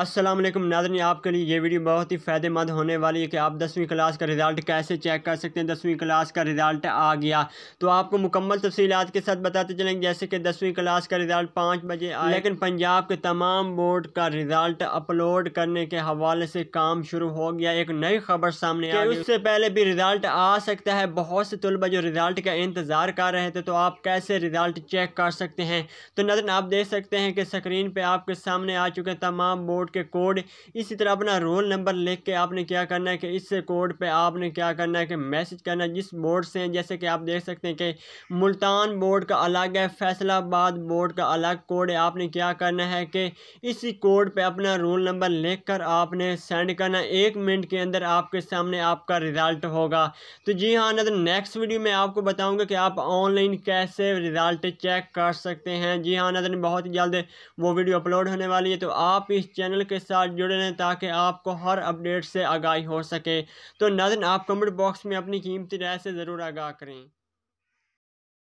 असलम नाजन आपके लिए ये वीडियो बहुत ही फ़ायदेमंद होने वाली है कि आप दसवीं क्लास का रिज़ल्ट कैसे चेक कर सकते हैं दसवीं क्लास का रिज़ल्ट आ गया तो आपको मुकम्मल तफसीत के साथ बताते चलेंगे जैसे कि दसवीं क्लास का रिज़ल्ट पाँच बजे आया लेकिन पंजाब के तमाम बोर्ड का रिज़ल्ट अपलोड करने के हवाले से काम शुरू हो गया एक नई खबर सामने आई उससे पहले भी रिज़ल्ट आ सकता है बहुत से तलबा जो रिज़ल्ट का इंतज़ार कर रहे थे तो आप कैसे रिज़ल्ट चेक कर सकते हैं तो नजर आप देख सकते हैं कि स्क्रीन पर आपके सामने आ चुके तमाम बोर्ड पासपोर्ट के कोड इसी तरह अपना रोल नंबर लिख के आपने क्या करना है कि इस कोड पे आपने क्या करना है कि मैसेज करना जिस बोर्ड से जैसे कि आप देख सकते हैं कि मुल्तान बोर्ड का अलग है फैसलाबाद बोर्ड का अलग कोड है आपने क्या करना है कि इसी कोड पर अपना रोल नंबर लिख कर आपने सेंड करना एक मिनट के अंदर आपके सामने आपका रिज़ल्ट होगा तो जी हाँ नजर नेक्स्ट वीडियो में आपको बताऊँगा कि आप ऑनलाइन कैसे रिज़ल्ट चेक कर सकते हैं जी हाँ नजर बहुत जल्द वो वीडियो अपलोड होने वाली है तो आप इस चैनल चैनल के साथ जुड़े रहें ताकि आपको हर अपडेट से आगाही हो सके तो नाजन आप कमेंट बॉक्स में अपनी कीमती राय से ज़रूर आगाह करें